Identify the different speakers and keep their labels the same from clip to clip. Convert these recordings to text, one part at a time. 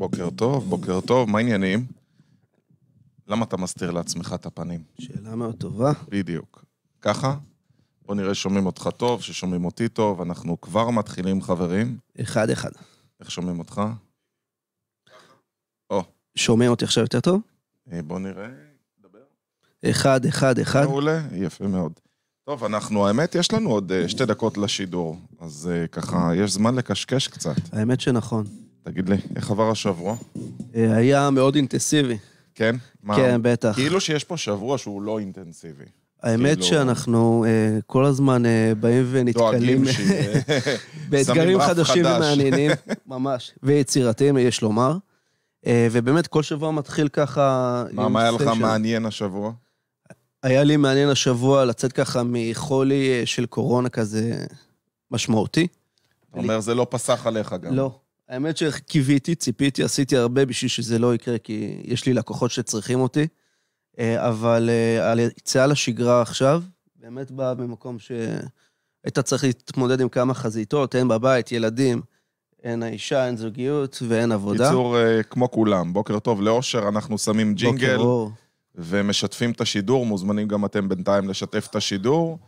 Speaker 1: בוקר טוב, בוקר טוב, מה העניינים? למה אתה מסתיר לעצמך את הפנים?
Speaker 2: שאלה מאוד טובה.
Speaker 1: בדיוק. ככה? בוא נראה ששומעים אותך טוב, ששומעים אותי טוב, אנחנו כבר מתחילים, חברים.
Speaker 2: אחד-אחד. איך שומעים אותך? או. שומע אותי עכשיו יותר טוב? אה, בוא נראה, דבר. אחד, אחד, אחד. מעולה, יפה מאוד.
Speaker 1: טוב, אנחנו, האמת, יש לנו עוד אה, שתי דקות לשידור, אז אה, ככה, יש זמן
Speaker 2: לקשקש קצת. האמת שנכון. תגיד לי, איך עבר השבוע? אה, היה מאוד אינטנסיבי. כן? מה? כן, בטח. כאילו
Speaker 1: שיש פה שבוע שהוא לא אינטנסיבי.
Speaker 2: האמת כאילו- שאנחנו אה, כל הזמן אה, באים ונתקלים באתגרים חדשים ומעניינים, ממש, ויצירתיים, יש לומר. ובאמת, כל שבוע מתחיל ככה... מה, מה היה לך מעניין השבוע? היה לי מעניין השבוע לצאת ככה מחולי של קורונה כזה משמעותי. אתה אומר, זה לא
Speaker 1: פסח עליך גם. לא,
Speaker 2: האמת שקיוויתי, ציפיתי, עשיתי הרבה בשביל שזה לא יקרה, כי יש לי לקוחות שצריכים אותי, אה, אבל היציאה לשגרה עכשיו, באמת באה ממקום שהיית צריך להתמודד עם כמה חזיתות, הן בבית, ילדים, הן האישה, הן זוגיות ואין עבודה. קיצור, אה, כמו כולם, בוקר טוב לאושר,
Speaker 1: אנחנו שמים ג'ינגל. בוקר אור. ומשתפים את השידור, מוזמנים גם אתם בינתיים לשתף את השידור.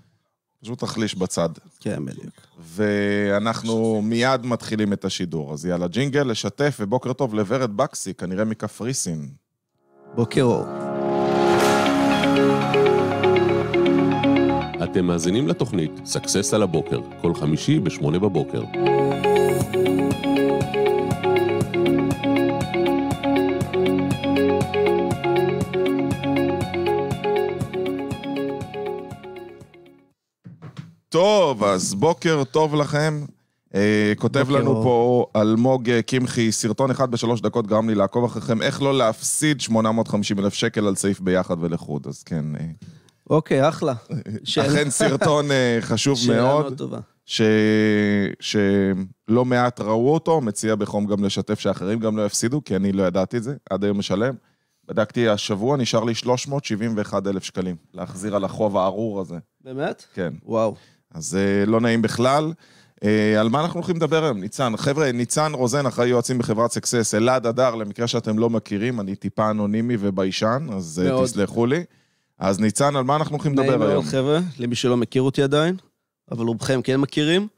Speaker 1: פשוט תחליש בצד. כן, בדיוק. ואנחנו מיד מתחילים את השידור. אז יאללה, ג'ינגל, לשתף, ובוקר טוב לוורד בקסי, כנראה מקפריסין.
Speaker 2: בוקר אור. אתם מאזינים לתוכנית סאקסס על הבוקר, כל חמישי בשמונה בבוקר.
Speaker 1: טוב, אז בוקר טוב לכם. אה, כותב לנו פה אלמוג אה, קמחי, סרטון אחד בשלוש דקות גרם לי לעקוב אחריכם, איך לא להפסיד 850 אלף שקל על סעיף ביחד ולחוד, אז כן. אה,
Speaker 2: אוקיי, אחלה. אכן סרטון חשוב מאוד. טובה.
Speaker 1: שלא מעט ראו אותו, מציע בחום גם לשתף שאחרים גם לא יפסידו, כי אני לא ידעתי את זה, עד היום משלם. בדקתי השבוע, נשאר לי 371 אלף שקלים להחזיר על החוב הארור הזה. באמת? כן. וואו. אז זה אה, לא נעים בכלל. אה, על מה אנחנו הולכים לדבר היום, ניצן? חבר'ה, ניצן רוזן, אחראי יועצים בחברת סקסס, אלעד אדר, למקרה שאתם לא מכירים, אני טיפה אנונימי וביישן, אז אה, מאוד. תסלחו לי. אז ניצן, על מה אנחנו הולכים לדבר היום? נעים מאוד,
Speaker 2: חבר'ה, למי שלא מכיר אותי עדיין, אבל רובכם כן מכירים.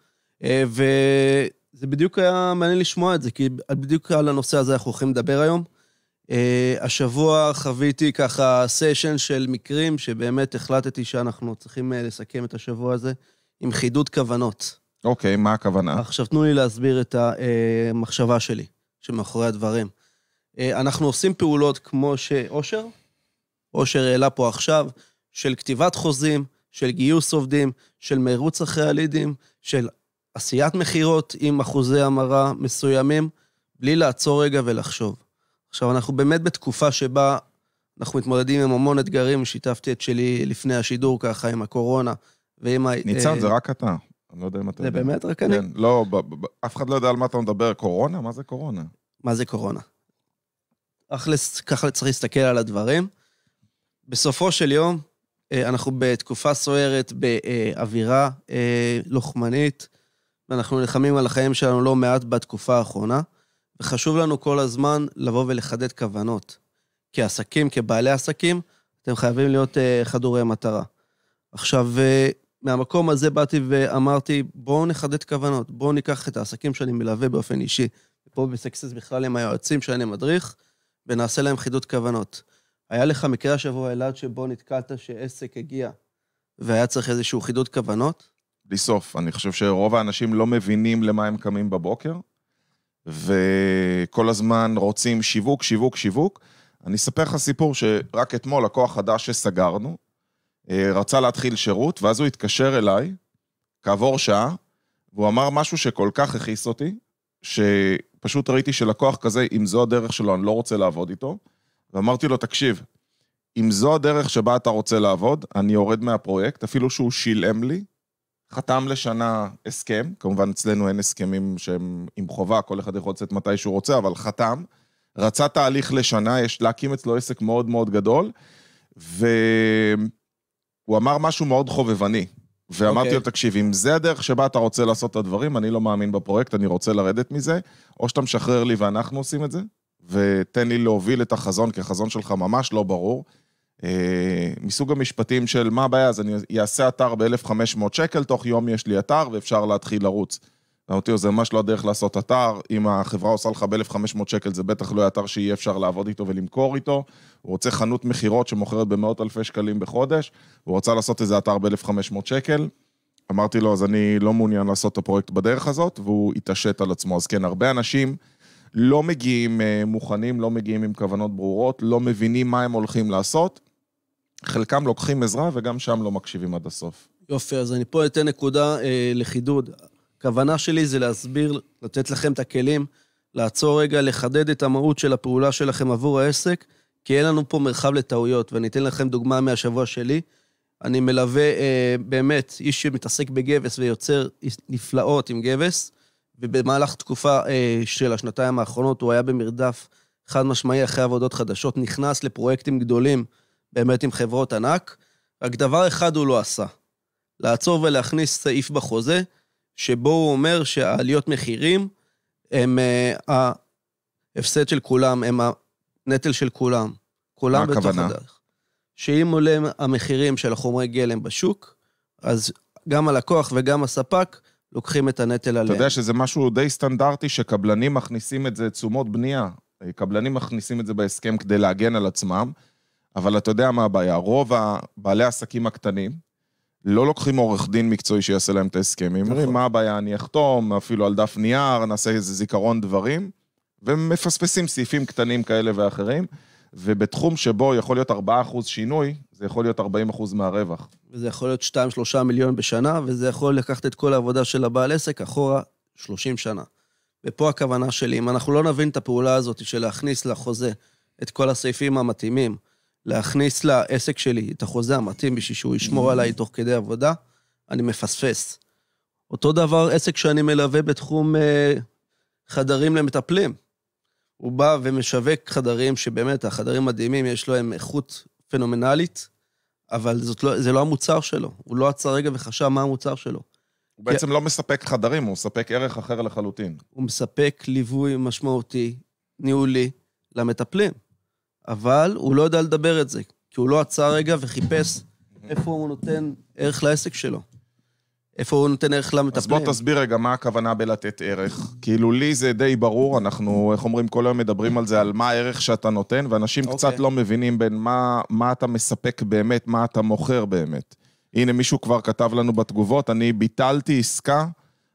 Speaker 2: וזה בדיוק היה מעניין לשמוע את זה, כי בדיוק על הנושא הזה אנחנו הולכים לדבר היום. השבוע חוויתי ככה סשן של מקרים שבאמת החלטתי שאנחנו צריכים לסכם את השבוע הזה. עם חידוד כוונות.
Speaker 1: אוקיי, מה הכוונה?
Speaker 2: עכשיו תנו לי להסביר את המחשבה שלי, שמאחורי הדברים. אה, אנחנו עושים פעולות כמו שאושר, אושר העלה פה עכשיו, של כתיבת חוזים, של גיוס עובדים, של מרוץ אחרי הלידים, של עשיית מכירות עם אחוזי המרה מסוימים, בלי לעצור רגע ולחשוב. עכשיו, אנחנו באמת בתקופה שבה אנחנו מתמודדים עם המון אתגרים, שיתפתי את שלי לפני השידור ככה עם הקורונה, ואם... ניצן, זה אה,
Speaker 1: רק אתה. אני לא יודע אם אתה יודע. זה באמת רק כן, אני? כן,
Speaker 2: לא, אף אחד לא יודע על מה אתה מדבר. קורונה? מה זה קורונה? מה זה קורונה? אכלס, ככה צריך להסתכל על הדברים. בסופו של יום, אה, אנחנו בתקופה סוערת, באווירה אה, לוחמנית, ואנחנו נלחמים על החיים שלנו לא מעט בתקופה האחרונה, וחשוב לנו כל הזמן לבוא ולחדד כוונות. כעסקים, כבעלי עסקים, אתם חייבים להיות חדורי מטרה. עכשיו, מהמקום הזה באתי ואמרתי, בואו נחדד כוונות, בואו ניקח את העסקים שאני מלווה באופן אישי, פה בסקסס בכלל עם היועצים שאני מדריך, ונעשה להם חידוד כוונות. היה לך מקרה השבוע אלעד שבו נתקלת שעסק הגיע והיה
Speaker 1: צריך איזשהו חידוד כוונות? בלי סוף. אני חושב שרוב האנשים לא מבינים למה הם קמים בבוקר, וכל הזמן רוצים שיווק, שיווק, שיווק. אני אספר לך סיפור שרק אתמול לקוח חדש שסגרנו, אה, רצה להתחיל שירות, ואז הוא התקשר אליי, כעבור שעה, והוא אמר משהו שכל כך הכעיס אותי, שפשוט ראיתי שלקוח כזה, אם זו הדרך שלו, אני לא רוצה לעבוד איתו. ואמרתי לו, תקשיב, אם זו הדרך שבה אתה רוצה לעבוד, אני יורד מהפרויקט, אפילו שהוא שילם לי, חתם לשנה הסכם, כמובן אצלנו אין הסכמים שהם עם חובה, כל אחד יכול לצאת מתי שהוא רוצה, אבל חתם, רצה תהליך לשנה, יש להקים אצלו עסק מאוד מאוד גדול, ו... הוא אמר משהו מאוד חובבני. ואמרתי okay. אוקיי. לו, תקשיב, אם זה הדרך שבה אתה רוצה לעשות את הדברים, אני לא מאמין בפרויקט, אני רוצה לרדת מזה, או שאתה משחרר לי ואנחנו עושים את זה, ותן לי להוביל את החזון, כי החזון שלך ממש לא ברור. אה, מסוג המשפטים של מה הבעיה, אז אני אעשה אתר ב-1,500 שקל, תוך יום יש לי אתר ואפשר להתחיל לרוץ. לאוטיו זה ממש לא הדרך לעשות אתר, אם החברה עושה לך ב-1,500 שקל זה בטח לא אתר שיהיה אפשר לעבוד איתו ולמכור איתו, הוא רוצה חנות מכירות שמוכרת במאות אלפי שקלים בחודש, הוא רוצה לעשות איזה אתר ב-1,500 שקל. אמרתי לו, אז אני לא מעוניין לעשות את הפרויקט בדרך הזאת, והוא התעשת על עצמו. אז כן, הרבה אנשים לא מגיעים אה, מוכנים, לא מגיעים עם כוונות ברורות, לא מבינים מה הם הולכים לעשות. חלקם לוקחים עזרה וגם שם לא מקשיבים עד
Speaker 2: הסוף. יופי, אז אני פה אתן נקודה אה, לחידוד. הכוונה שלי זה להסביר, לתת לכם את הכלים, לעצור רגע, לחדד את המהות של הפעולה שלכם עבור העסק, כי אין לנו פה מרחב לטעויות. ואני אתן לכם דוגמה מהשבוע שלי. אני מלווה אה, באמת איש שמתעסק בגבס ויוצר נפלאות עם גבס, ובמהלך תקופה אה, של השנתיים האחרונות הוא היה במרדף חד משמעי אחרי עבודות חדשות, נכנס לפרויקטים גדולים באמת עם חברות ענק, רק דבר אחד הוא לא עשה, לעצור ולהכניס סעיף בחוזה שבו הוא אומר שהעליות מחירים הם אה, ההפסד של כולם, הם הנטל של כולם. כולם בתוך הכוונה? הדרך. שאם עולים המחירים של החומרי גלם בשוק, אז גם הלקוח וגם הספק לוקחים את הנטל עליהם. אתה יודע שזה משהו די
Speaker 1: סטנדרטי שקבלנים מכניסים את זה, תשומות בנייה. אה, קבלנים מכניסים את זה בהסכם כדי להגן על עצמם, אבל אתה יודע מה הבעיה? רוב בעלי העסקים הקטנים, לא לוקחים עורך דין מקצועי שיעשה להם את ההסכמים. אומרים, נכון. מה הבעיה, אני אחתום, אפילו על דף נייר, נעשה איזה זיכרון דברים, ומפספסים סעיפים קטנים כאלה ואחרים, ובתחום שבו יכול להיות 4% שינוי, זה יכול להיות 40% מהרווח.
Speaker 2: וזה יכול להיות 2-3 מיליון בשנה, וזה יכול לקחת את כל העבודה של הבעל עסק אחורה 30 שנה. ופה הכוונה שלי, אם אנחנו לא נבין את הפעולה הזאת של להכניס לחוזה את כל הסעיפים המתאימים, להכניס לעסק שלי את החוזה המתאים בשביל שהוא ישמור עליי תוך כדי עבודה, אני מפספס. אותו דבר עסק שאני מלווה בתחום אה, חדרים למטפלים. הוא בא ומשווק חדרים שבאמת, החדרים מדהימים, יש להם איכות פנומנלית, אבל לא, זה לא המוצר שלו. הוא לא עצר רגע וחשב מה המוצר שלו. הוא בעצם לא מספק חדרים, הוא מספק ערך אחר לחלוטין. הוא מספק ליווי משמעותי, ניהולי, למטפלים. אבל הוא לא יודע לדבר את זה, כי הוא לא עצר רגע וחיפש איפה הוא נותן ערך לעסק שלו. איפה הוא נותן ערך למטפלים. אז בוא תסביר רגע מה הכוונה בלתת ערך.
Speaker 1: כאילו, לי זה די ברור, אנחנו, איך אומרים, כל היום מדברים על זה, על מה הערך שאתה נותן, ואנשים okay. אוקיי. קצת לא מבינים בין מה, מה אתה מספק באמת, מה אתה מוכר באמת. הנה, מישהו כבר כתב לנו בתגובות, אני ביטלתי עסקה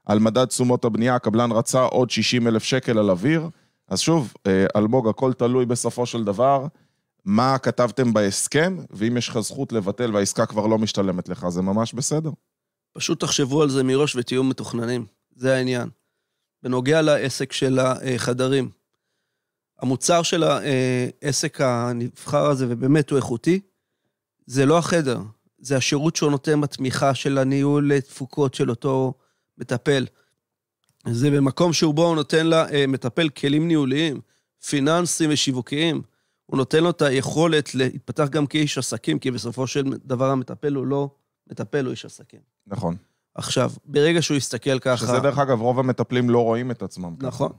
Speaker 1: על מדד תשומות הבנייה, הקבלן רצה עוד 60 אלף שקל על אוויר. אז שוב, אה, אלמוג, הכל תלוי בסופו של דבר מה כתבתם בהסכם, ואם יש לך זכות לבטל והעסקה כבר לא משתלמת לך, זה ממש
Speaker 2: בסדר. פשוט תחשבו על זה מראש ותהיו מתוכננים, זה העניין. בנוגע לעסק של החדרים, המוצר של העסק הנבחר הזה, ובאמת הוא איכותי, זה לא החדר, זה השירות שהוא נותן בתמיכה של הניהול תפוקות של אותו מטפל. זה במקום שהוא בו הוא נותן לה אה, מטפל כלים ניהוליים, פיננסיים ושיווקיים. הוא נותן לו את היכולת להתפתח גם כאיש עסקים, כי בסופו של דבר המטפל הוא לא מטפל, הוא איש עסקים. נכון. עכשיו, ברגע שהוא יסתכל ככה... שזה דרך אגב, רוב המטפלים לא רואים את עצמם. נכון. ככה.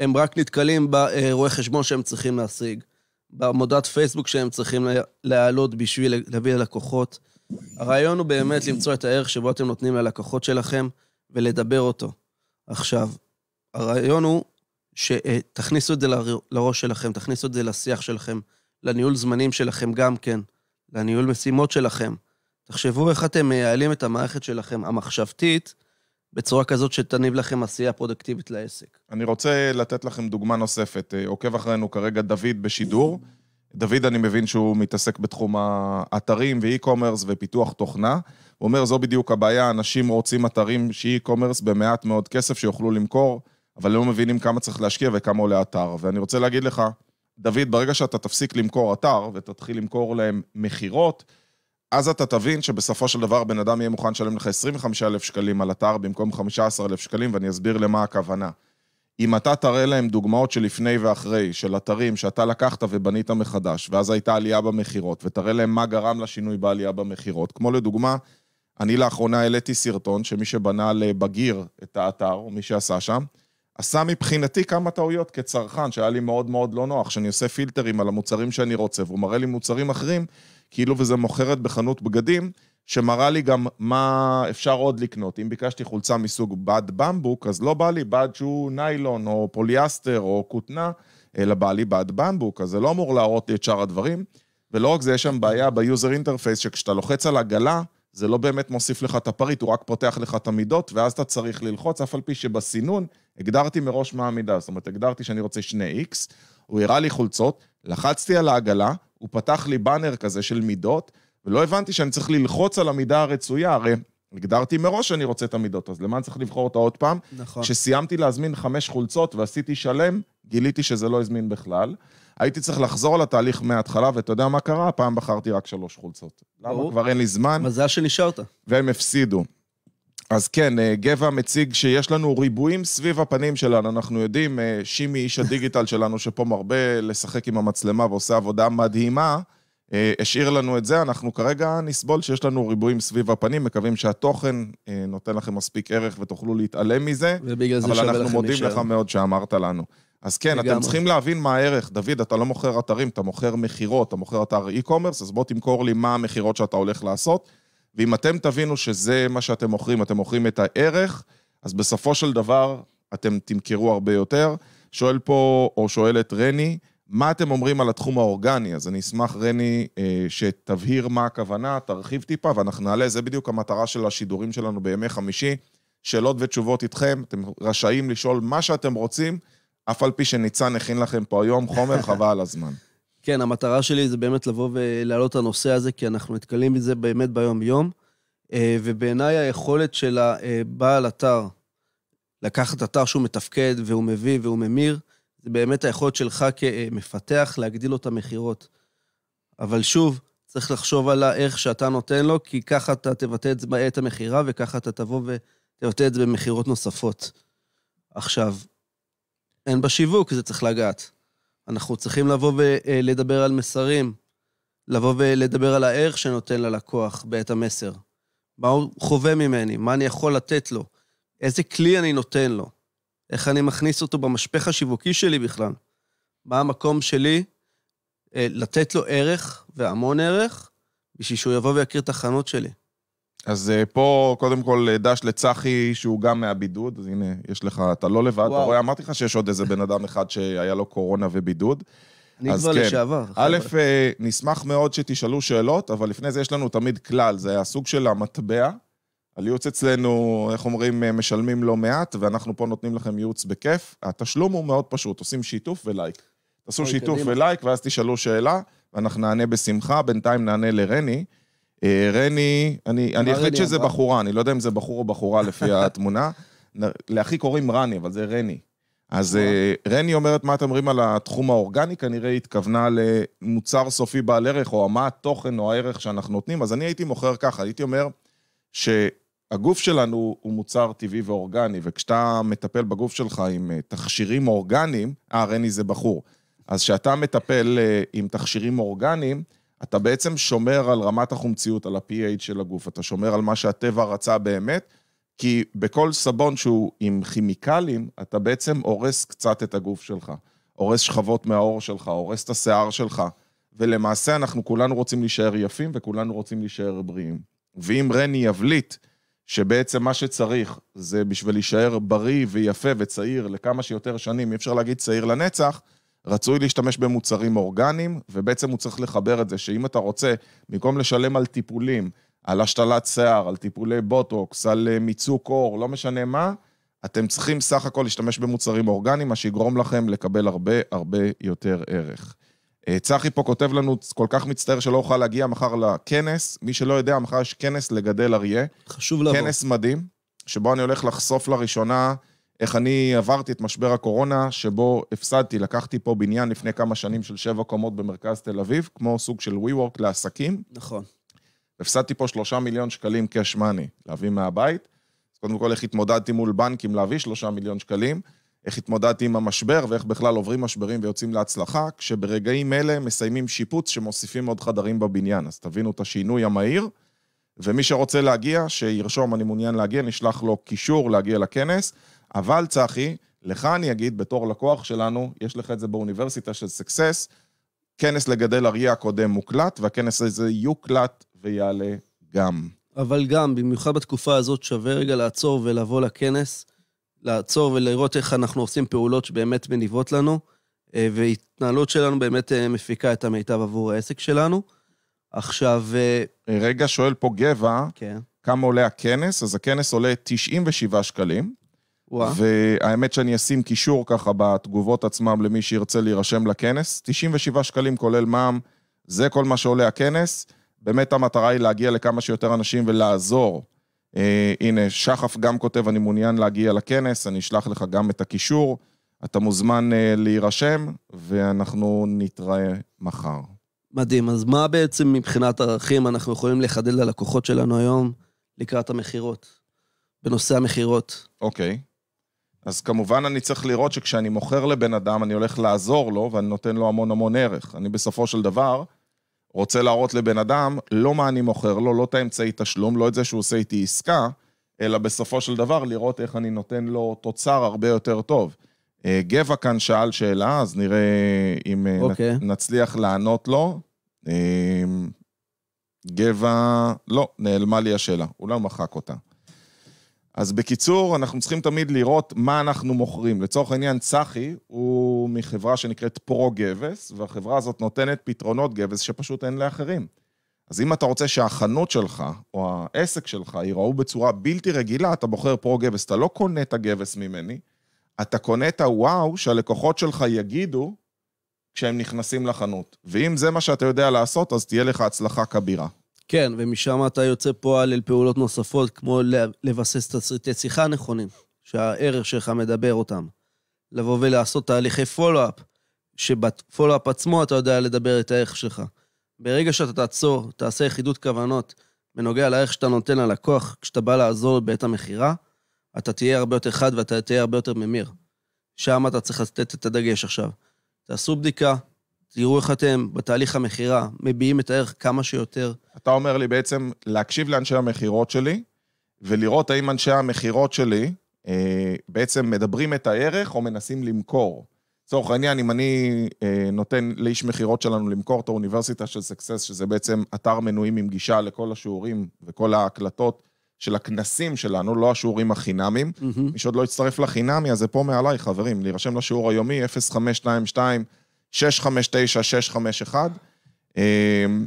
Speaker 2: הם רק נתקלים ברואי אה, חשבון שהם צריכים להשיג, במודעת פייסבוק שהם צריכים להעלות בשביל להביא ללקוחות. הרעיון הוא באמת למצוא את הערך שבו אתם נותנים ללקוחות שלכם ולדבר אותו. עכשיו, הרעיון הוא שתכניסו את זה לראש שלכם, תכניסו את זה לשיח שלכם, לניהול זמנים שלכם גם כן, לניהול משימות שלכם. תחשבו איך אתם מייעלים את המערכת שלכם המחשבתית בצורה כזאת שתניב לכם עשייה פרודקטיבית לעסק. אני רוצה לתת לכם דוגמה נוספת. אה, עוקב אחרינו כרגע דוד בשידור.
Speaker 1: דוד, אני מבין שהוא מתעסק בתחום האתרים ואי-קומרס ופיתוח תוכנה. הוא אומר, זו בדיוק הבעיה, אנשים רוצים אתרים שאי-קומרס במעט מאוד כסף שיוכלו למכור, אבל לא מבינים כמה צריך להשקיע וכמה עולה אתר. ואני רוצה להגיד לך, דוד, ברגע שאתה תפסיק למכור אתר ותתחיל למכור להם מכירות, אז אתה תבין שבסופו של דבר בן אדם יהיה מוכן לשלם לך 25,000 שקלים על אתר במקום 15,000 שקלים, ואני אסביר למה הכוונה. אם אתה תראה להם דוגמאות של לפני ואחרי, של אתרים שאתה לקחת ובנית מחדש, ואז הייתה עלייה במכירות, ותראה להם מה גרם לשינוי בעלייה במכירות, כמו לדוגמה, אני לאחרונה העליתי סרטון שמי שבנה לבגיר אה, את האתר, או מי שעשה שם, עשה מבחינתי כמה טעויות כצרכן, שהיה לי מאוד מאוד לא נוח, שאני עושה פילטרים על המוצרים שאני רוצה, והוא מראה לי מוצרים אחרים, כאילו וזה מוכרת בחנות בגדים, שמראה לי גם מה אפשר עוד לקנות. אם ביקשתי חולצה מסוג בד במבוק, אז לא בא לי בד שהוא ניילון או פוליאסטר או כותנה, אלא בא לי בד במבוק, אז זה לא אמור להראות לי את שאר הדברים. ולא רק זה, יש שם בעיה ביוזר אינטרפייס, שכשאתה לוחץ על עגלה, זה לא באמת מוסיף לך את הפריט, הוא רק פותח לך את המידות, ואז אתה צריך ללחוץ, אף על פי שבסינון הגדרתי מראש מה המידה. זאת אומרת, הגדרתי שאני רוצה שני איקס, הוא הראה לי חולצות, לחצתי על העגלה, הוא פתח לי באנר כזה של מידות, ולא הבנתי שאני צריך ללחוץ על המידה הרצויה, הרי הגדרתי מראש שאני רוצה את המידות, אז למה אני צריך לבחור אותה עוד פעם? נכון. כשסיימתי להזמין חמש חולצות ועשיתי שלם, גיליתי שזה לא הזמין בכלל. הייתי צריך לחזור לתהליך מההתחלה, ואתה יודע מה קרה? הפעם בחרתי רק שלוש חולצות. ברור. למה? כבר אין לי זמן. מזל שנשארת. והם הפסידו. אז כן, אה, גבע מציג שיש לנו ריבועים סביב הפנים שלנו. אנחנו יודעים, אה, שימי, איש הדיגיטל שלנו, שפה מרבה לשחק עם המצלמה ועושה עבודה מדהימה, אה, השאיר לנו את זה, אנחנו כרגע נסבול שיש לנו ריבועים סביב הפנים, מקווים שהתוכן אה, נותן לכם מספיק ערך ותוכלו להתעלם מזה, ובגלל זה שווה לכם אבל אנחנו מודים לך מאוד שאמרת לנו. אז כן, לגמרי. אתם צריכים להבין מה הערך. דוד, אתה לא מוכר אתרים, אתה מוכר מכירות, אתה מוכר אתר e-commerce, אז בוא תמכור לי מה המכירות שאתה הולך לעשות. ואם אתם תבינו שזה מה שאתם מוכרים, אתם מוכרים את הערך, אז בסופו של דבר אתם תמכרו הרבה יותר. שואל פה, או שואלת רני, מה אתם אומרים על התחום האורגני? אז אני אשמח, רני, אה, שתבהיר מה הכוונה, תרחיב טיפה, ואנחנו נעלה, זה בדיוק המטרה של השידורים שלנו בימי חמישי. שאלות ותשובות איתכם, אתם רשאים לשאול מה שאתם רוצים, אף על פי שניצן הכין לכם פה היום חומר חבל על הזמן.
Speaker 2: כן, המטרה שלי זה באמת לבוא ולהעלות את הנושא הזה, כי אנחנו נתקלים בזה באמת ביום-יום, אה, ובעיניי היכולת של הבעל אה, אתר לקחת אתר שהוא מתפקד והוא מביא והוא ממיר, זה באמת היכולת שלך כמפתח להגדיל לו את המכירות. אבל שוב, צריך לחשוב על הערך שאתה נותן לו, כי ככה אתה תבטא את זה בעת המכירה, וככה אתה תבוא ותבטא את זה במכירות נוספות. עכשיו, אין בשיווק, זה צריך לגעת. אנחנו צריכים לבוא ולדבר על מסרים, לבוא ולדבר על הערך שנותן ללקוח בעת המסר. מה הוא חווה ממני, מה אני יכול לתת לו, איזה כלי אני נותן לו. איך אני מכניס אותו במשפך השיווקי שלי בכלל? מה המקום שלי אה, לתת לו ערך והמון ערך בשביל שהוא יבוא ויכיר את החנות שלי.
Speaker 1: אז אה, פה, קודם כל, אה, דש לצחי, שהוא גם מהבידוד, אז הנה, יש לך, אתה לא לבד, וואו. אתה רואה, אמרתי לך שיש עוד איזה בן אדם אחד שהיה לו קורונה ובידוד. אני כבר כן, לשעבר. א', נשמח מאוד שתשאלו שאלות, אבל לפני זה יש לנו תמיד כלל, זה הסוג של המטבע. על ייעוץ אצלנו, איך אומרים, משלמים לא מעט, ואנחנו פה נותנים לכם ייעוץ בכיף. התשלום הוא מאוד פשוט, עושים שיתוף ולייק.
Speaker 2: תעשו שיתוף קדימה.
Speaker 1: ולייק, ואז תשאלו שאלה, ואנחנו נענה בשמחה. בינתיים נענה לרני. אה, רני, אני, אני אחליט שזה אמר? בחורה, אני לא יודע אם זה בחור או בחורה לפי התמונה. לאחי קוראים רני, אבל זה רני. אז אה, רני אומרת, מה אתם אומרים על התחום האורגני? כנראה היא התכוונה למוצר סופי בעל ערך, או מה התוכן או הערך שאנחנו נותנים. אז אני הייתי מוכר ככה, הייתי אומר, שהגוף שלנו הוא מוצר טבעי ואורגני, וכשאתה מטפל בגוף שלך עם אה, תכשירים אורגניים, אה, רני זה בחור, אז כשאתה מטפל אה, עם תכשירים אורגניים, אתה בעצם שומר על רמת החומציות, על ה-PH של הגוף, אתה שומר על מה שהטבע רצה באמת, כי בכל סבון שהוא עם כימיקלים, אתה בעצם הורס קצת את הגוף שלך, הורס שכבות מהעור שלך, הורס את השיער שלך, ולמעשה אנחנו כולנו רוצים להישאר יפים וכולנו רוצים להישאר בריאים. ואם רני יבליט, שבעצם מה שצריך זה בשביל להישאר בריא ויפה וצעיר לכמה שיותר שנים, אי אפשר להגיד צעיר לנצח, רצוי להשתמש במוצרים אורגניים, ובעצם הוא צריך לחבר את זה, שאם אתה רוצה, במקום לשלם על טיפולים, על השתלת שיער, על טיפולי בוטוקס, על אה, מיצוק אור, לא משנה מה, אתם צריכים סך הכל להשתמש במוצרים אורגניים, מה שיגרום לכם לקבל הרבה הרבה יותר ערך. אה, צחי פה כותב לנו, כל כך מצטער שלא אוכל להגיע מחר לכנס. מי שלא יודע, מחר יש כנס לגדל אריה. חשוב לבוא. כנס מדהים, שבו אני הולך לחשוף לראשונה איך אני עברתי את משבר הקורונה, שבו הפסדתי, לקחתי פה בניין לפני כמה שנים של שבע קומות במרכז תל אביב, כמו סוג של WeWork לעסקים. נכון. הפסדתי פה שלושה מיליון שקלים cash money, להביא מהבית. אז קודם כל, איך התמודדתי מול בנקים להביא שלושה מיליון שקלים. איך התמודדתי עם המשבר ואיך בכלל עוברים משברים ויוצאים להצלחה, כשברגעים אלה מסיימים שיפוץ שמוסיפים עוד חדרים בבניין. אז תבינו את השינוי המהיר, ומי שרוצה להגיע, שירשום, אני מעוניין להגיע, נשלח לו קישור להגיע לכנס. אבל צחי, לך אני אגיד, בתור לקוח שלנו, יש לך את זה באוניברסיטה של סקסס, כנס לגדל אריה הקודם מוקלט, והכנס הזה יוקלט ויעלה גם.
Speaker 2: אבל גם, במיוחד בתקופה הזאת, שווה רגע לעצור ולבוא לכנס. לעצור ולראות איך אנחנו עושים פעולות שבאמת מניבות לנו, אה, והתנהלות שלנו באמת אה, מפיקה את המיטב עבור העסק שלנו. עכשיו... אה, רגע, שואל פה גבע, כן. כמה
Speaker 1: עולה הכנס? אז הכנס עולה 97 שקלים. ווא. והאמת שאני אשים קישור ככה בתגובות עצמם למי שירצה להירשם לכנס. 97 שקלים כולל מע"מ, זה כל מה שעולה הכנס. באמת המטרה היא להגיע לכמה שיותר אנשים ולעזור אה, הנה, שחף גם כותב, אני מעוניין להגיע לכנס, אני אשלח לך גם את הקישור.
Speaker 2: אתה מוזמן אה, להירשם, ואנחנו נתראה מחר. מדהים, אז מה בעצם מבחינת ערכים אנחנו יכולים לחדל ללקוחות שלנו היום לקראת המכירות, בנושא המכירות? אוקיי. Okay. אז כמובן אני צריך
Speaker 1: לראות שכשאני מוכר לבן אדם, אני הולך לעזור לו ואני נותן לו המון המון ערך. אני בסופו של דבר, רוצה להראות לבן אדם, לא מה אני מוכר לו, לא את האמצעי תשלום, לא את זה שהוא עושה איתי עסקה, אלא בסופו של דבר לראות איך אני נותן לו תוצר הרבה יותר טוב. אה, גבע כאן שאל שאלה, אז נראה אם okay. אה, אוקיי. נצליח לענות לו. אה, גבע, לא, נעלמה לי השאלה, אולי הוא מחק אותה. אז בקיצור, אנחנו צריכים תמיד לראות מה אנחנו מוכרים. לצורך העניין, צחי הוא מחברה שנקראת פרו גבס, והחברה הזאת נותנת פתרונות גבס שפשוט אין לאחרים. אז אם אתה רוצה שהחנות שלך, או העסק שלך, ייראו בצורה בלתי רגילה, אתה בוחר פרו גבס. אתה לא קונה את הגבס ממני, אתה קונה את הוואו שהלקוחות שלך יגידו כשהם נכנסים לחנות. ואם זה מה שאתה יודע לעשות, אז תהיה לך הצלחה כבירה.
Speaker 2: כן, ומשם אתה יוצא פועל אל פעולות נוספות, כמו לבסס תסריטי שיחה נכונים, שהערך שלך מדבר אותם. לבוא ולעשות תהליכי פולו-אפ, שבפולו-אפ עצמו אתה יודע לדבר את הערך שלך. ברגע שאתה תעצור, תעשה יחידות כוונות בנוגע לערך שאתה נותן ללקוח כשאתה בא לעזור בעת המכירה, אתה תהיה הרבה יותר חד ואתה תהיה הרבה יותר ממיר. שם אתה צריך לתת את הדגש עכשיו. תעשו בדיקה, תראו איך אתם, בתהליך המכירה, מביעים את הערך כמה שיותר. אתה אומר לי בעצם להקשיב לאנשי המכירות שלי,
Speaker 1: ולראות האם אנשי המכירות שלי אה, בעצם מדברים את הערך או מנסים למכור. לצורך העניין, אם אני אה, נותן לאיש מכירות שלנו למכור את האוניברסיטה של סקסס, שזה בעצם אתר מנויים עם גישה לכל השיעורים וכל ההקלטות של הכנסים שלנו, לא השיעורים החינמים. Mm-hmm. מי שעוד לא יצטרף לחינמי, אז זה פה מעליי, חברים, להירשם לשיעור היומי, 0522. 659-651, אמ,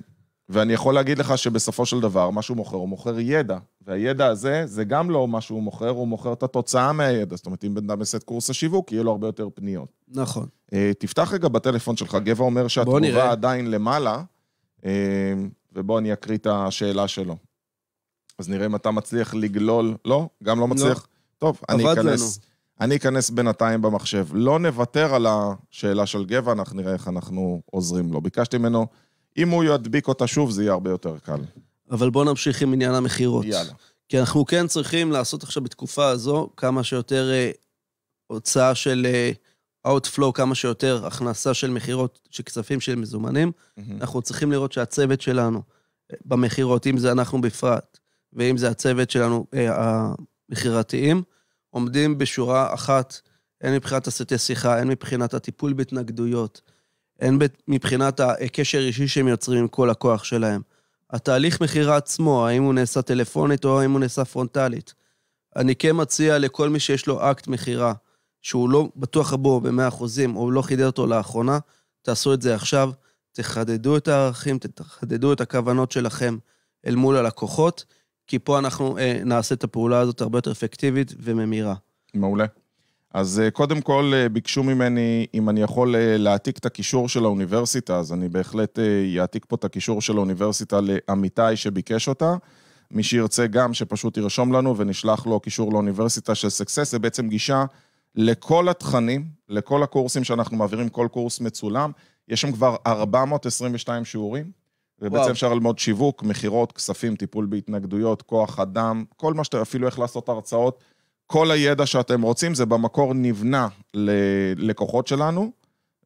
Speaker 1: ואני יכול להגיד לך שבסופו של דבר, מה שהוא מוכר, הוא מוכר ידע. והידע הזה, זה גם לא מה שהוא מוכר, הוא מוכר את התוצאה מהידע. זאת אומרת, אם בן אדם יעשה את קורס השיווק, יהיו לו הרבה יותר פניות. נכון. אה, תפתח רגע בטלפון שלך, גבע אומר שהתגובה עדיין למעלה, אמ, ובוא אני אקריא את השאלה שלו. אז נראה אם אתה מצליח לגלול, לא, גם לא, לא. מצליח. לא.
Speaker 2: טוב, אני אכנס... לנו.
Speaker 1: אני אכנס בינתיים במחשב. לא נוותר על השאלה של גבע, אנחנו נראה איך אנחנו עוזרים לו. ביקשתי ממנו,
Speaker 2: אם הוא ידביק אותה שוב, זה יהיה הרבה יותר קל. אבל בואו נמשיך עם עניין המכירות. יאללה. כי אנחנו כן צריכים לעשות עכשיו בתקופה הזו כמה שיותר אה, הוצאה של אה, outflow, כמה שיותר הכנסה של מכירות, של כספים של מזומנים. Mm-hmm. אנחנו צריכים לראות שהצוות שלנו אה, במכירות, אם זה אנחנו בפרט, ואם זה הצוות שלנו, אה, המכירתיים, עומדים בשורה אחת, הן מבחינת הסטי שיחה, הן מבחינת הטיפול בהתנגדויות, הן מבחינת הקשר אישי שהם יוצרים עם כל הכוח שלהם. התהליך מכירה עצמו, האם הוא נעשה טלפונית או האם הוא נעשה פרונטלית. אני כן מציע לכל מי שיש לו אקט מכירה, שהוא לא בטוח בו ב-100% או לא חידד אותו לאחרונה, תעשו את זה עכשיו, תחדדו את הערכים, תחדדו את הכוונות שלכם אל מול הלקוחות, כי פה אנחנו אה, נעשה את הפעולה הזאת הרבה יותר אפקטיבית וממהירה. מעולה. אז אה, קודם
Speaker 1: כל אה, ביקשו ממני אם אני יכול אה, להעתיק את הקישור של האוניברסיטה, אז אני בהחלט אעתיק פה את הקישור של האוניברסיטה לעמיתי שביקש אותה. מי שירצה גם, שפשוט ירשום לנו ונשלח לו קישור לאוניברסיטה של סקסס, זה בעצם גישה לכל התכנים, לכל הקורסים שאנחנו מעבירים, כל קורס מצולם. יש שם כבר 422 שיעורים. ובעצם אפשר ללמוד שיווק, מכירות, כספים, טיפול בהתנגדויות, כוח אדם, כל מה שאתם, אפילו איך לעשות הרצאות. כל הידע שאתם רוצים, זה במקור נבנה ללקוחות שלנו,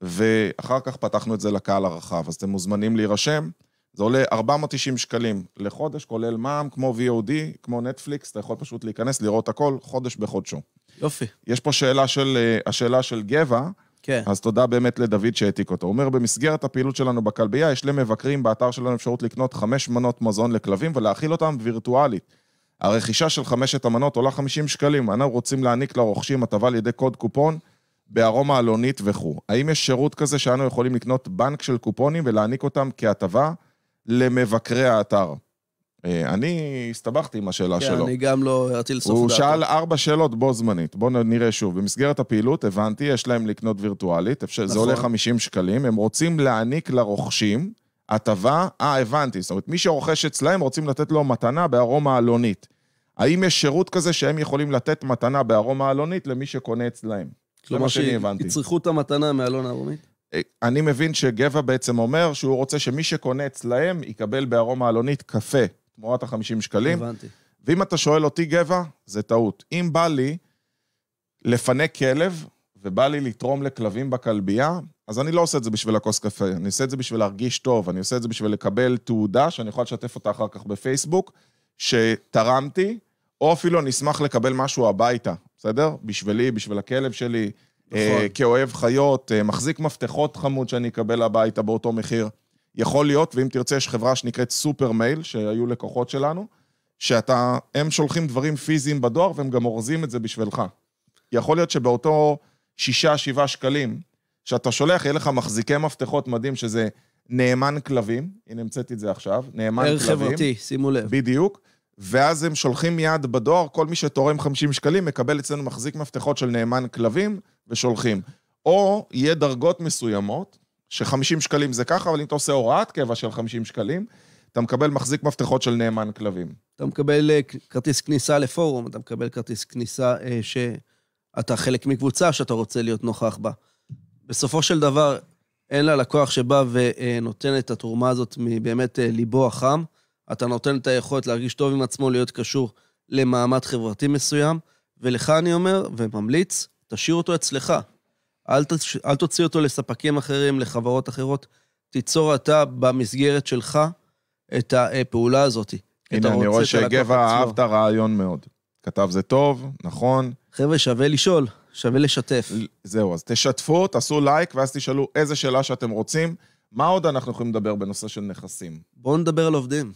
Speaker 1: ואחר כך פתחנו את זה לקהל הרחב. אז אתם מוזמנים להירשם. זה עולה 490 שקלים לחודש, כולל מע"מ, כמו VOD, כמו נטפליקס, אתה יכול פשוט להיכנס, לראות הכל, חודש בחודשו. יופי. יש פה שאלה של, אה, השאלה של גבע, כן. אז תודה באמת לדוד שהעתיק אותו. הוא אומר, במסגרת הפעילות שלנו בכלבייה, יש למבקרים באתר שלנו אפשרות לקנות חמש מנות מזון לכלבים ולהאכיל אותם וירטואלית. הרכישה של חמשת המנות עולה 50 שקלים. אנחנו רוצים להעניק לרוכשים הטבה על ידי קוד קופון בארומה אלונית וכו'. האם יש שירות כזה שאנו יכולים לקנות בנק של קופונים ולהעניק אותם כהטבה למבקרי האתר? אה, אני הסתבכתי עם השאלה כן, שלו. כן, אני
Speaker 2: גם לא אטיל לסוף דעתי. הוא שאל
Speaker 1: ארבע שאלות בו זמנית. בואו נראה שוב. במסגרת הפעילות, הבנתי, יש להם לקנות וירטואלית, אפשר, נכון. זה עולה 50 שקלים, הם רוצים להעניק לרוכשים הטבה, אה, הבנתי. זאת אומרת, מי שרוכש אצלהם, רוצים לתת לו מתנה בארומה אלונית. האם יש שירות כזה שהם יכולים לתת מתנה בארומה אלונית למי שקונה אצלהם? כלומר, שיצרכו את המתנה מאלונה אלונית? אה, אני מבין שגבע בעצם אומר שהוא רוצה שמי שקונה אצלהם יקבל בארומה אלונית קפה תמורת ה-50 שקלים. הבנתי. ואם אתה שואל אותי, גבע, זה טעות. אם בא לי לפנק כלב, ובא לי לתרום לכלבים בכלבייה, אז אני לא עושה את זה בשביל הכוס קפה, אני עושה את זה בשביל להרגיש טוב, אני עושה את זה בשביל לקבל תעודה שאני יכול לשתף אותה אחר כך בפייסבוק, שתרמתי, או אפילו אני אשמח לקבל משהו הביתה, בסדר? בשבילי, בשביל הכלב שלי, נכון. אה, כאוהב חיות, אה, מחזיק מפתחות חמוד שאני אקבל הביתה באותו מחיר. יכול להיות, ואם תרצה, יש חברה שנקראת סופר מייל, שהיו לקוחות שלנו, שאתה, הם שולחים דברים פיזיים בדואר והם גם אורזים את זה בשבילך. יכול להיות שבאותו שישה, שבעה שקלים שאתה שולח, יהיה לך מחזיקי מפתחות מדהים, שזה נאמן כלבים, הנה המצאתי את זה עכשיו, נאמן כלבים. ערך חברתי, שימו לב. בדיוק. ואז הם שולחים מיד בדואר, כל מי שתורם 50 שקלים מקבל אצלנו מחזיק מפתחות של נאמן כלבים ושולחים. או יהיה דרגות מסוימות, ש-50 שקלים זה ככה, אבל אם אתה עושה הוראת
Speaker 2: קבע של 50 שקלים, אתה מקבל מחזיק מפתחות של נאמן כלבים. אתה מקבל אה, כרטיס כניסה לפורום, אתה מקבל כרטיס כניסה אה, שאתה חלק מקבוצה שאתה רוצה להיות נוכח בה. בסופו של דבר, אין ללקוח שבא ונותן אה, את התרומה הזאת מבאמת ליבו החם. אתה נותן את היכולת להרגיש טוב עם עצמו, להיות קשור למעמד חברתי מסוים. ולך אני אומר, וממליץ, תשאיר אותו אצלך. אל, ת, אל תוציא אותו לספקים אחרים, לחברות אחרות. תיצור אתה במסגרת שלך את הפעולה הזאת. הנה, אני רואה שגבע אהב את הרעיון מאוד. כתב זה טוב, נכון. חבר'ה, שווה לשאול, שווה לשתף.
Speaker 1: זהו, אז תשתפו, תעשו לייק, ואז תשאלו איזה שאלה שאתם רוצים. מה עוד אנחנו יכולים לדבר בנושא של נכסים? בואו נדבר על עובדים.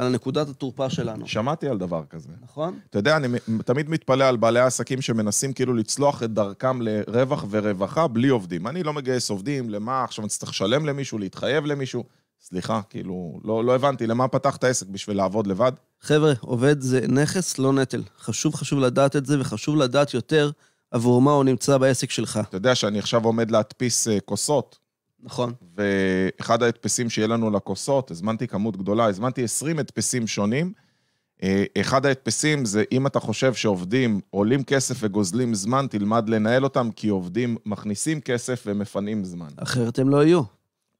Speaker 1: על נקודת התורפה שלנו. שמעתי על דבר כזה. נכון. אתה יודע, אני תמיד מתפלא על בעלי העסקים שמנסים כאילו לצלוח את דרכם לרווח ורווחה בלי עובדים. אני לא מגייס עובדים, למה עכשיו אני צריך לשלם למישהו, להתחייב למישהו? סליחה, כאילו, לא, לא הבנתי, למה פתחת עסק? בשביל לעבוד לבד?
Speaker 2: חבר'ה, עובד זה נכס, לא נטל. חשוב, חשוב לדעת את זה, וחשוב לדעת יותר עבור מה הוא נמצא בעסק שלך. אתה יודע שאני עכשיו עומד להדפיס אה, כוסות נכון.
Speaker 1: ואחד ההדפסים שיהיה לנו לכוסות, הזמנתי כמות גדולה, הזמנתי 20 הדפסים שונים. אה, אחד ההדפסים זה אם אתה חושב שעובדים עולים כסף וגוזלים זמן, תלמד לנהל אותם, כי עובדים מכניסים כסף ומפנים זמן. אחרת הם לא יהיו.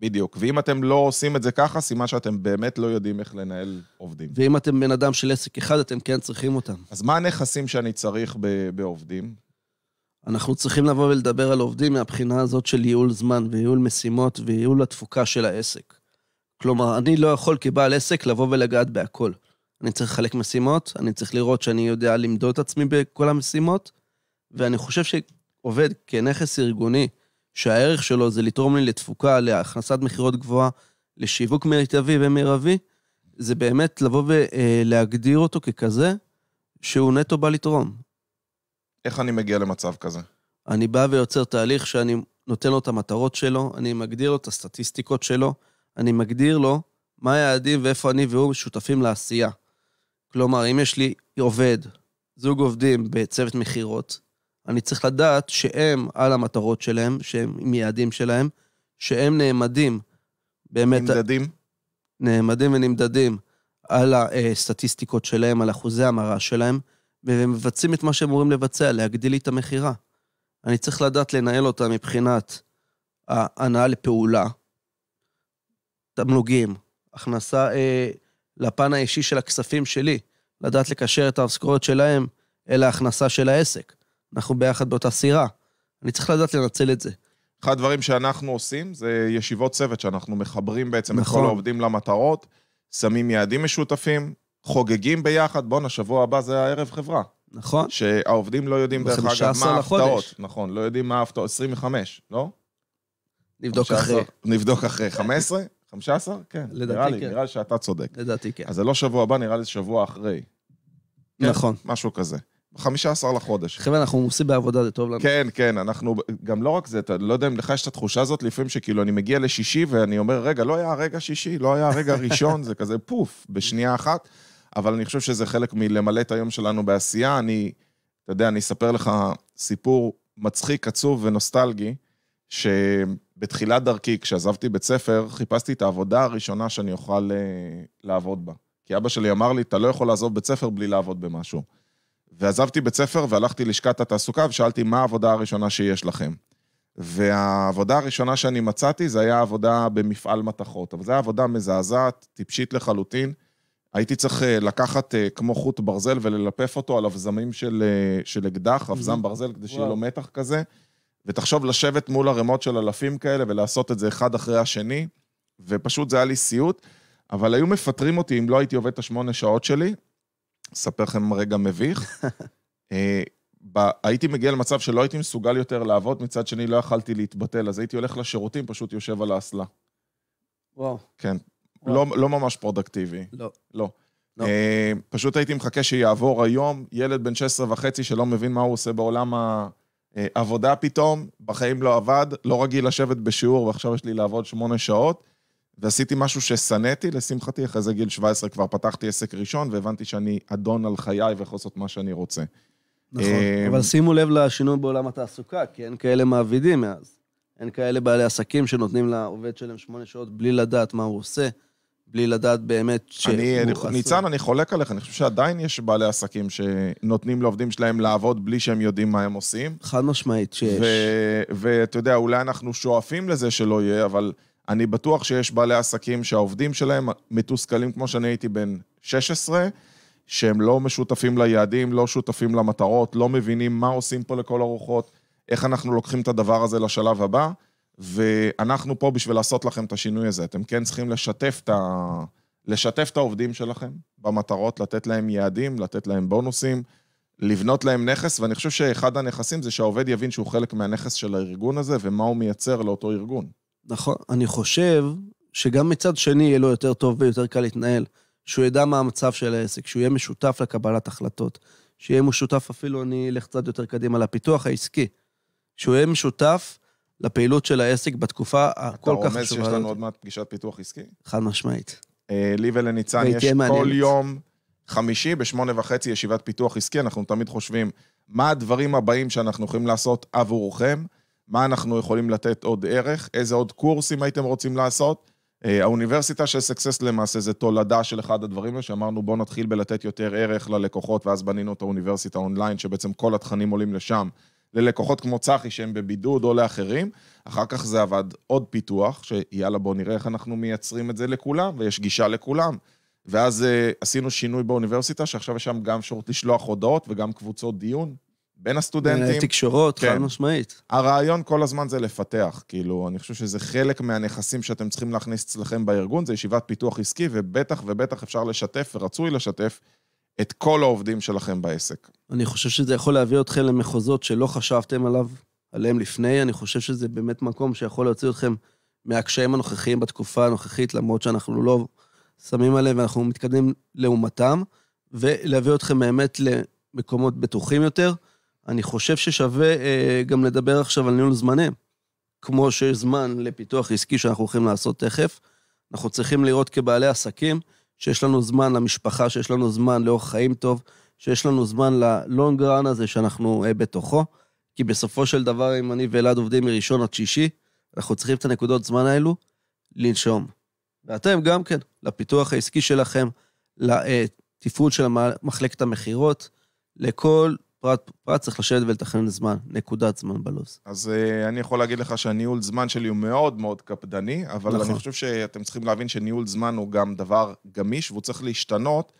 Speaker 1: בדיוק. ואם אתם לא עושים את זה ככה, סימן שאתם באמת לא יודעים איך לנהל עובדים. ואם אתם בן אדם של עסק אחד, אתם כן
Speaker 2: צריכים אותם. אז מה הנכסים שאני צריך בעובדים? אנחנו צריכים לבוא ולדבר על עובדים מהבחינה הזאת של ייעול זמן וייעול משימות וייעול התפוקה של העסק. כלומר, אני לא יכול כבעל עסק לבוא ולגעת בהכל. אני צריך לחלק משימות, אני צריך לראות שאני יודע למדוד את עצמי בכל המשימות, ואני חושב שעובד כנכס ארגוני, שהערך שלו זה לתרום לי לתפוקה, להכנסת מכירות גבוהה, לשיווק מיטבי ומרבי, זה באמת לבוא ולהגדיר אה, אותו ככזה שהוא נטו בא לתרום. איך אני מגיע למצב כזה? אני בא ויוצר תהליך שאני נותן לו את המטרות שלו, אני מגדיר לו את הסטטיסטיקות שלו, אני מגדיר לו מה היעדים ואיפה אני והוא שותפים לעשייה. כלומר, אם יש לי עובד, זוג עובדים בצוות מכירות, אני צריך לדעת שהם על המטרות שלהם, שהם עם יעדים שלהם, שהם נעמדים באמת... נמדדים? נעמדים ונמדדים על הסטטיסטיקות אה, שלהם, על אחוזי המרה שלהם, והם מבצעים את מה שהם אמורים לבצע, להגדיל לי את המכירה. אני צריך לדעת לנהל אותה מבחינת ההנאה לפעולה, תמלוגים, הכנסה אה, לפן האישי של הכספים שלי, לדעת לקשר את המשכורת שלהם אל ההכנסה של העסק. אנחנו ביחד באותה סירה. אני צריך לדעת לנצל את זה.
Speaker 1: אחד הדברים שאנחנו עושים זה ישיבות צוות, שאנחנו מחברים בעצם נכון. את כל נכון. העובדים למטרות, שמים יעדים משותפים, חוגגים ביחד, בואנה, שבוע הבא זה הערב חברה. נכון. שהעובדים לא יודעים, דרך אגב, מה ההפתעות. נכון, לא יודעים מה ההפתעות. 25, לא? נבדוק אחרי. נבדוק אחרי. 15? 15? כן. לדעתי נראה לי, כן. נראה לי שאתה צודק. לדעתי כן. אז זה לא שבוע הבא, נראה לי זה שבוע אחרי. כן, נכון. כן, משהו כזה. 15 לחודש. חבר'ה, אנחנו עושים בעבודה, זה טוב לנו. כן, כן, אנחנו... גם לא רק זה, אתה לא יודע אם לך יש את התחושה הזאת לפעמים שכאילו אני מגיע לשישי ואני אומר, רגע, לא היה הרגע שישי, לא היה הרגע ראשון, זה כזה פוף, בשנייה אחת. אבל אני חושב שזה חלק מלמלא את היום שלנו בעשייה. אני, אתה יודע, אני אספר לך סיפור מצחיק, עצוב ונוסטלגי, שבתחילת דרכי, כשעזבתי בית ספר, חיפשתי את העבודה הראשונה שאני אוכל אה, לעבוד בה. כי אבא שלי אמר לי, אתה לא יכול לעזוב בית ספר בלי לעבוד במשהו. ועזבתי בית ספר והלכתי לשכת התעסוקה ושאלתי, מה העבודה הראשונה שיש לכם? והעבודה הראשונה שאני מצאתי, זה היה עבודה במפעל מתכות. אבל זו הייתה עבודה מזעזעת, טיפשית לחלוטין. הייתי צריך אה, לקחת אה, כמו חוט ברזל וללפף אותו על אבזמים של, אה, של אקדח, אבזם ברזל, כדי שיהיה לו מתח כזה. ותחשוב לשבת מול ערימות של אלפים כאלה ולעשות את זה אחד אחרי השני, ופשוט זה היה לי סיוט. אבל היו מפטרים אותי אם לא הייתי עובד את השמונה שעות שלי. אספר לכם רגע מביך. הייתי מגיע למצב שלא הייתי מסוגל יותר לעבוד, מצד שני לא יכלתי להתבטל, אז הייתי הולך לשירותים, פשוט יושב על האסלה. וואו. כן, לא, לא ממש פרודקטיבי. לא. לא. לא. אה, פשוט הייתי מחכה שיעבור היום ילד בן 16 וחצי שלא מבין מה הוא עושה בעולם העבודה אה, פתאום, בחיים לא עבד, לא רגיל לשבת בשיעור ועכשיו יש לי לעבוד שמונה שעות, ועשיתי משהו ששנאתי, לשמחתי, אחרי זה גיל 17 כבר פתחתי עסק ראשון והבנתי שאני אדון על חיי
Speaker 2: ויכול לעשות מה שאני רוצה.
Speaker 1: נכון, אה, אבל שימו
Speaker 2: לב לשינוי בעולם התעסוקה, כי אין כאלה מעבידים מאז. אין כאלה בעלי עסקים שנותנים לעובד שלהם שמונה שעות בלי לדעת מה הוא עושה. בלי לדעת באמת ש... אני, אני, חסר. ניצן, אני חולק עליך, אני חושב שעדיין יש בעלי עסקים
Speaker 1: שנותנים לעובדים שלהם לעבוד בלי שהם יודעים מה הם עושים. חד משמעית שיש. ואתה יודע, אולי אנחנו שואפים לזה שלא יהיה, אבל אני בטוח שיש בעלי עסקים שהעובדים שלהם מתוסכלים כמו שאני הייתי בן 16, שהם לא משותפים ליעדים, לא שותפים למטרות, לא מבינים מה עושים פה לכל הרוחות, איך אנחנו לוקחים את הדבר הזה לשלב הבא. ואנחנו פה בשביל לעשות לכם את השינוי הזה. אתם כן צריכים לשתף את, ה... לשתף את העובדים שלכם במטרות, לתת להם יעדים, לתת להם בונוסים, לבנות להם נכס, ואני חושב שאחד הנכסים זה שהעובד יבין שהוא חלק מהנכס של
Speaker 2: הארגון הזה ומה הוא מייצר לאותו ארגון. נכון, אני חושב שגם מצד שני יהיה לו יותר טוב ויותר קל להתנהל, שהוא ידע מה המצב של העסק, שהוא יהיה משותף לקבלת החלטות, שיהיה משותף אפילו, אני אלך קצת יותר קדימה לפיתוח העסקי, שהוא יהיה משותף לפעילות של העסק בתקופה הכל כך חשובה. אתה רומז שיש לנו
Speaker 1: עוד מעט פגישת פיתוח עסקי?
Speaker 2: חד משמעית.
Speaker 1: אה, לי ולניצן יש כל יום חמישי בשמונה וחצי ישיבת פיתוח עסקי, אנחנו תמיד חושבים מה הדברים הבאים שאנחנו יכולים לעשות עבורכם, מה אנחנו יכולים לתת עוד ערך, איזה עוד קורסים הייתם רוצים לעשות. אה, האוניברסיטה של סקסס למעשה זה תולדה של אחד הדברים שאמרנו בואו נתחיל בלתת יותר ערך ללקוחות ואז בנינו את האוניברסיטה אונליין שבעצם כל התכנים עולים לשם ללקוחות כמו צחי שהם בבידוד או לאחרים. אחר כך זה עבד עוד פיתוח, שיאללה בואו נראה איך אנחנו מייצרים את זה לכולם, ויש גישה לכולם. ואז uh, עשינו שינוי באוניברסיטה, שעכשיו יש שם גם אפשרות לשלוח הודעות וגם קבוצות דיון בין הסטודנטים. תקשורות, כן. חד משמעית. הרעיון כל הזמן זה לפתח, כאילו, אני חושב שזה חלק מהנכסים שאתם צריכים להכניס אצלכם בארגון, זה ישיבת פיתוח עסקי, ובטח ובטח אפשר לשתף, ורצוי לשתף, את כל העובדים שלכם בעסק.
Speaker 2: אני חושב שזה יכול להביא אתכם למחוזות שלא חשבתם עליו, עליהם לפני. אני חושב שזה באמת מקום שיכול להוציא אתכם מהקשיים הנוכחיים בתקופה הנוכחית, למרות שאנחנו לא שמים עליהם ואנחנו מתקדמים לעומתם, ולהביא אתכם באמת למקומות בטוחים יותר. אני חושב ששווה אה, גם לדבר עכשיו על ניהול זמנים. כמו שיש זמן לפיתוח עסקי שאנחנו הולכים לעשות תכף, אנחנו צריכים לראות כבעלי עסקים שיש לנו זמן למשפחה, שיש לנו זמן לאורח חיים טוב, שיש לנו זמן ללונג רן הזה שאנחנו אה, בתוכו, כי בסופו של דבר, אם אני ואלעד עובדים מראשון עד שישי, אנחנו צריכים את הנקודות זמן האלו לנשום. ואתם גם כן, לפיתוח העסקי שלכם, לתפעול של מחלקת המכירות, לכל פרט, פרט צריך לשבת ולתכנן זמן, נקודת זמן בלו"ז.
Speaker 1: אז אה, אני יכול להגיד לך שהניהול זמן שלי הוא מאוד מאוד קפדני, אבל נכון. אני חושב שאתם צריכים להבין שניהול זמן הוא גם דבר גמיש, והוא צריך להשתנות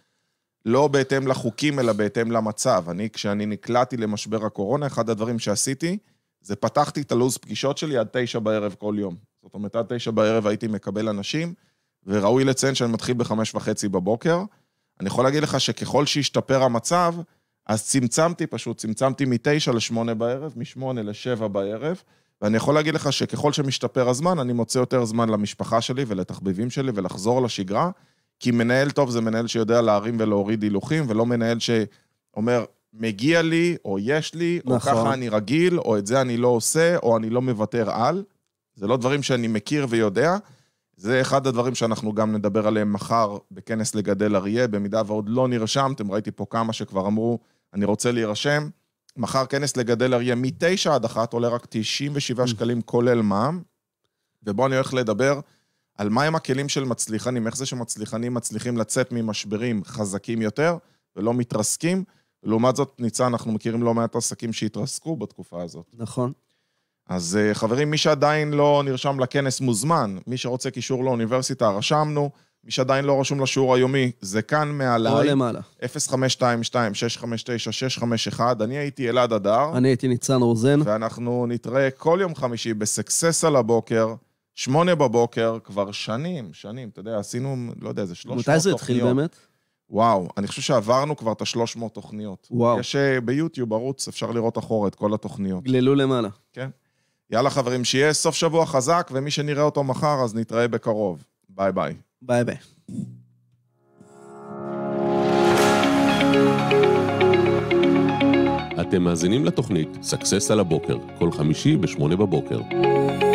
Speaker 1: לא בהתאם לחוקים, אלא בהתאם למצב. אני, כשאני נקלעתי למשבר הקורונה, אחד הדברים שעשיתי, זה פתחתי את הלו"ז פגישות שלי עד תשע בערב כל יום. זאת אומרת, עד תשע בערב הייתי מקבל אנשים, וראוי לציין שאני מתחיל בחמש וחצי בבוקר. אני יכול להגיד לך שככל שהשתפר המצב, אז צמצמתי פשוט, צמצמתי מתשע לשמונה בערב, משמונה לשבע בערב, ואני יכול להגיד לך שככל שמשתפר הזמן, אני מוצא יותר זמן למשפחה שלי ולתחביבים שלי ולחזור לשגרה. כי מנהל טוב זה מנהל שיודע להרים ולהוריד הילוכים, ולא מנהל שאומר, מגיע לי, או יש לי, נכון. או ככה אני רגיל, או את זה אני לא עושה, או אני לא מוותר על. זה לא דברים שאני מכיר ויודע. זה אחד הדברים שאנחנו גם נדבר עליהם מחר בכנס לגדל אריה, במידה ועוד לא נרשמתם, ראיתי פה כמה שכבר אמרו, אני רוצה להירשם. מחר כנס לגדל אריה מ-9 עד 1 עולה רק 97 mm. שקלים כולל מע"מ, ובואו אני הולך לדבר על מהם הכלים של מצליחנים, איך זה שמצליחנים מצליחים לצאת ממשברים חזקים יותר ולא מתרסקים. לעומת זאת, ניצן, אנחנו מכירים לא מעט עסקים שהתרסקו בתקופה הזאת. נכון. אז אה, חברים, מי שעדיין לא נרשם לכנס מוזמן, מי שרוצה קישור לאוניברסיטה, רשמנו. מי שעדיין לא רשום לשיעור היומי, זה כאן מעליי. או למעלה. 0522-659-651. אני הייתי אלעד אדר. אני הייתי ניצן רוזן. ואנחנו נתראה כל יום חמישי בסקסס על הבוקר. שמונה בבוקר, כבר שנים, שנים, אתה יודע, עשינו, לא יודע, איזה 300 תוכניות. מתי זה התחיל באמת? וואו, אני חושב שעברנו כבר את ה-300 תוכניות. וואו. יש אה, ביוטיוב ערוץ, אפשר לראות אחורה את כל התוכניות.
Speaker 2: גללו למעלה. כן.
Speaker 1: יאללה חברים, שיהיה סוף שבוע חזק, ומי שנראה אותו מחר, אז נתראה בקרוב. ביי ביי. ביי ביי. אתם מאזינים לתוכנית Success על הבוקר, כל חמישי ב-8 בבוקר.